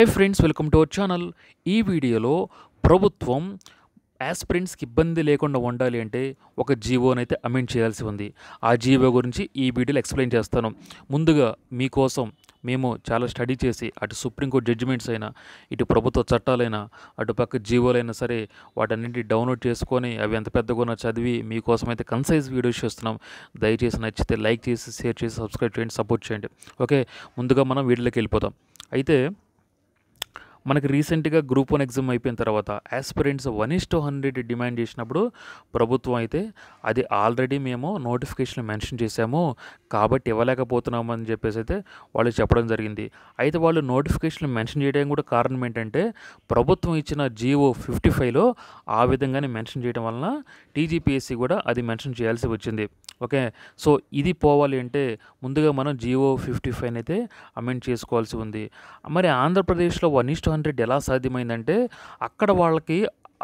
Hi friends welcome to our channel ఈ వీడియోలో ప్రభుత్వం యాస్పిరెంట్స్కి ఇబ్బంది లేకుండా ఉండాలి అంటే ఒక జీవోనైతే అమెండ్ చేయాల్సి ఉంది ఆ జీవో గురించి ఈ వీడియోలో ఎక్స్ప్లెయిన్ చేస్తాను ముందుగా మీకోసం మేము చాలా స్టడీ చేసి అటు సుప్రీంకోర్టు జడ్జిమెంట్స్ అయినా ఇటు ప్రభుత్వ చట్టాలైనా అటు పక్క జీవోలైనా సరే వాటన్నింటినీ డౌన్లోడ్ చేసుకొని అవి ఎంత పెద్దగా చదివి మీకోసం అయితే కన్సైజ్ వీడియోస్ చేస్తున్నాం దయచేసి నచ్చితే లైక్ చేసి షేర్ చేసి సబ్స్క్రైబ్ చేయండి సపోర్ట్ చేయండి ఓకే ముందుగా మనం వీడియోలోకి వెళ్ళిపోతాం అయితే మనకి రీసెంట్గా గ్రూప్ వన్ ఎగ్జామ్ అయిపోయిన తర్వాత aspirants one is to hundred demand చేసినప్పుడు ప్రభుత్వం అయితే అది ఆల్రెడీ మేము నోటిఫికేషన్ మెన్షన్ చేశాము కాబట్టి ఇవ్వలేకపోతున్నామని చెప్పేసి అయితే వాళ్ళు చెప్పడం జరిగింది అయితే వాళ్ళు నోటిఫికేషన్ మెన్షన్ చేయడం కూడా కారణం ఏంటంటే ప్రభుత్వం ఇచ్చిన జీవో ఫిఫ్టీ ఫైవ్లో ఆ విధంగానే మెన్షన్ చేయడం వలన టీజీపీఎస్సీ కూడా అది మెన్షన్ చేయాల్సి వచ్చింది ఓకే సో ఇది పోవాలి అంటే ముందుగా మనం జీవో ఫిఫ్టీ ఫైవ్ అయితే అమెండ్ చేసుకోవాల్సి ఉంది మరి ఆంధ్రప్రదేశ్లో వన్ ఇస్ట్ టూ హండ్రెడ్ ఎలా సాధ్యమైందంటే అక్కడ వాళ్ళకి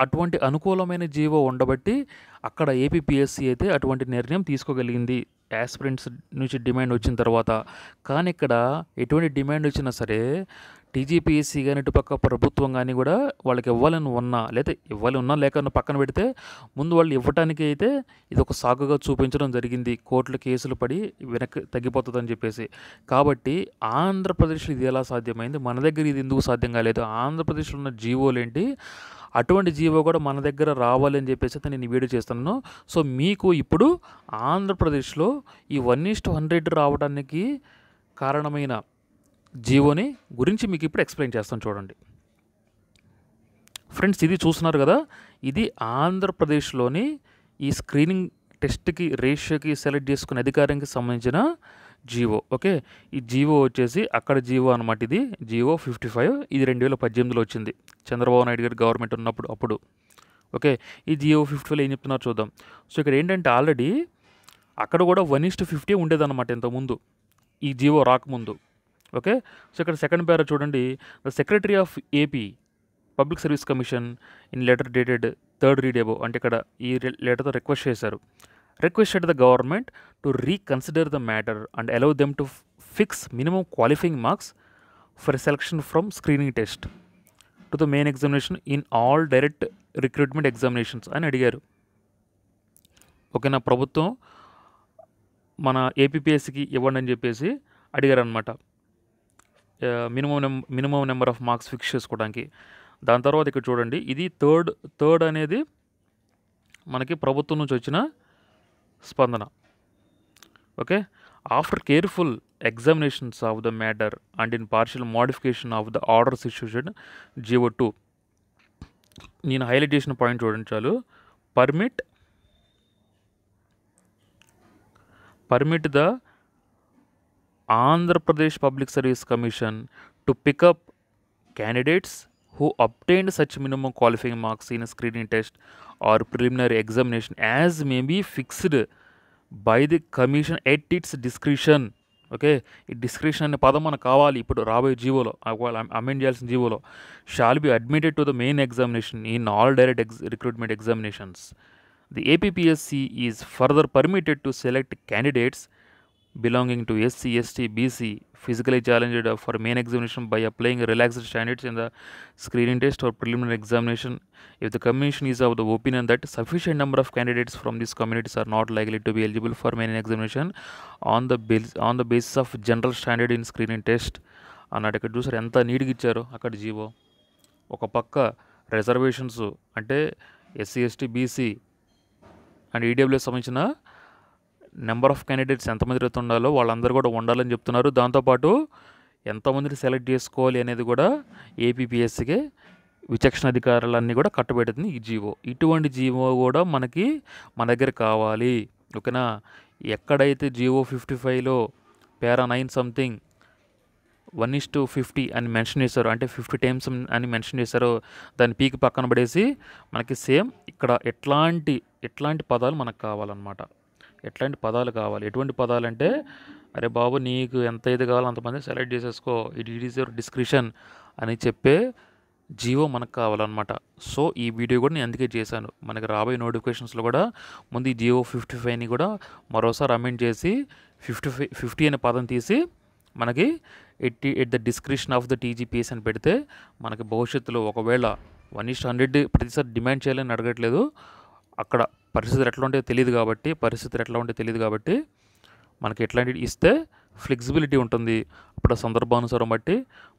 అటువంటి అనుకూలమైన జీవో ఉండబట్టి అక్కడ ఏపీపీఎస్సీ అయితే అటువంటి నిర్ణయం తీసుకోగలిగింది యాస్పిరెంట్స్ నుంచి డిమాండ్ వచ్చిన తర్వాత కానీ ఇక్కడ ఎటువంటి డిమాండ్ వచ్చినా సరే టీజీపీఎస్సీ కానీ ఇటుపక్క ప్రభుత్వం కానీ కూడా వాళ్ళకి ఇవ్వాలని ఉన్నా లేదా ఇవ్వాలి ఉన్నా లేక పక్కన పెడితే ముందు వాళ్ళు ఇవ్వటానికి అయితే ఇది ఒక సాగుగా చూపించడం జరిగింది కోర్టులు కేసులు పడి వెనక్కి తగ్గిపోతుందని చెప్పేసి కాబట్టి ఆంధ్రప్రదేశ్లో ఇది ఎలా సాధ్యమైంది మన దగ్గర ఇది ఎందుకు సాధ్యం కాలేదు ఆంధ్రప్రదేశ్లో ఉన్న జీవోలు ఏంటి అటువంటి జీవో కూడా మన దగ్గర రావాలని చెప్పేసి అయితే నేను వీడియో చేస్తున్నాను సో మీకు ఇప్పుడు ఆంధ్రప్రదేశ్లో ఈ వన్ ఈస్ట్ హండ్రెడ్ రావడానికి కారణమైన జీవోని గురించి మీకు ఇప్పుడు ఎక్స్ప్లెయిన్ చేస్తాను చూడండి ఫ్రెండ్స్ ఇది చూస్తున్నారు కదా ఇది ఆంధ్రప్రదేశ్లోని ఈ స్క్రీనింగ్ టెస్ట్కి రేషియోకి సెలెక్ట్ చేసుకునే అధికారానికి సంబంధించిన జీవో ఓకే ఈ జీవో వచ్చేసి అక్కడ జీవో అనమాట ఇది జీవో ఫిఫ్టీ ఫైవ్ ఇది రెండు వేల పద్దెనిమిదిలో వచ్చింది చంద్రబాబు నాయుడు గారి గవర్నమెంట్ ఉన్నప్పుడు అప్పుడు ఓకే ఈ జియో ఫిఫ్టీ ఫైవ్లో ఏం చెప్తున్నారు చూద్దాం సో ఇక్కడ ఏంటంటే ఆల్రెడీ అక్కడ కూడా వన్ ఇస్ట్ ఫిఫ్టీ ఉండేదన్నమాట ఇంతకుముందు ఈ జియో రాకముందు ఓకే సో ఇక్కడ సెకండ్ పేర చూడండి the secretary of AP public service commission in letter dated third read above అంటే ఇక్కడ ఈ లెటర్తో రిక్వెస్ట్ చేశారు requested the government to reconsider the matter and allow them to fix minimum qualifying marks for selection from screening test to the main examination in all direct recruitment examinations అని అడిగారు ఓకేనా ప్రభుత్వం మన ఏపీపీఎస్సికి ఇవ్వండి అని చెప్పేసి అడిగారు అనమాట minimum minimum number of marks fix చేసుకోవడానికి దాని తర్వాత ఇక్కడ చూడండి ఇది థర్డ్ థర్డ్ అనేది మనకి ప్రభుత్వం నుంచి వచ్చిన స్పందన okay after careful examinations of the matter and in partial modification of the orders issuance GO two నేను హైలైట్ చేసిన పాయింట్ చూడండి చాలు permit permit the Andhra Pradesh Public Service Commission to pick up candidates who obtained such minimum qualifying marks in a screening test or preliminary examination as may be fixed by the commission at its discretion. Okay, discretion and Padamana Kavali put Ravi Jivolo, Amendials Jivolo, shall be admitted to the main examination in all direct recruitment examinations. The APPSC is further permitted to select candidates belonging to SC, ST, BC physically challenged for main examination by applying relaxed standards in the screening test or preliminary examination if the commission is of the opinion that sufficient number of candidates from these communities are not likely to be eligible for main examination on the base, on the basis of general standard in screening test అన్నాడు ఇక్కడ చూసారు ఎంత నీట్గా ఇచ్చారు అక్కడ GO ఒక పక్క reservations అంటే SC ST BC and EWS సంబంధించిన నెంబర్ ఆఫ్ క్యాండిడేట్స్ ఎంతమంది అయితే ఉండాలో వాళ్ళందరూ కూడా ఉండాలని చెప్తున్నారు దాంతోపాటు ఎంతమందిని సెలెక్ట్ చేసుకోవాలి అనేది కూడా ఏపీపీఎస్సీకి విచక్షణ అధికారులన్నీ కూడా కట్టబెడుతుంది ఈ జీవో ఇటువంటి జీవో కూడా మనకి మన దగ్గర కావాలి ఓకేనా ఎక్కడైతే జీవో ఫిఫ్టీ ఫైవ్లో para nine something one is to fifty అని మెన్షన్ చేశారు అంటే ఫిఫ్టీ టైమ్స్ అని మెన్షన్ చేశారు దాని పీక్ పక్కన పడేసి మనకి సేమ్ ఇక్కడ ఎట్లాంటి ఎట్లాంటి పదాలు మనకు కావాలన్నమాట ఎట్లాంటి పదాలు కావాలి ఎటువంటి పదాలు అంటే అరే బాబు నీకు ఎంత ఇది కావాలో అంతమంది సెలెక్ట్ చేసేసుకో it it is your description అని చెప్పే జియో మనకు కావాలన్నమాట సో ఈ వీడియో కూడా నేను అందుకే చేశాను మనకి రాబోయే నోటిఫికేషన్స్లో కూడా ముందు ఈ జియో ఫిఫ్టీ ఫైవ్ని కూడా మరోసారి అమెండ్ చేసి ఫిఫ్టీ ఫైవ్ ఫిఫ్టీ అనే పదం తీసి మనకి at at the description of the TGPS అని పెడితే మనకి భవిష్యత్తులో ఒకవేళ వన్ ఇస్ట్ హండ్రెడ్ ప్రతిసారి డిమాండ్ చేయాలని అడగట్లేదు అక్కడ పరిస్థితులు ఎట్లా ఉంటే తెలియదు కాబట్టి పరిస్థితులు ఎట్లా ఉంటే తెలియదు కాబట్టి మనకి ఎట్లాంటి ఇస్తే ఫ్లెక్సిబిలిటీ ఉంటుంది అప్పుడు సందర్భానుసారం బట్టి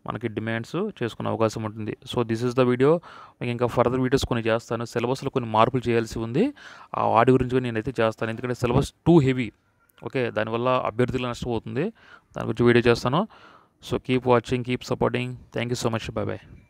మనకి డిమాండ్స్ చేసుకునే అవకాశం ఉంటుంది so this is the video మీకు ఇంకా ఫర్దర్ వీడియోస్ కొన్ని చేస్తాను సిలబస్లో కొన్ని మార్పులు చేయాల్సి ఉంది ఆ వాటి గురించి కూడా నేనైతే చేస్తాను ఎందుకంటే సిలబస్ టూ హెవీ ఓకే దానివల్ల అభ్యర్థులు నష్టపోతుంది దాని గురించి వీడియో చేస్తాను so keep watching keep supporting thank you so much bye bye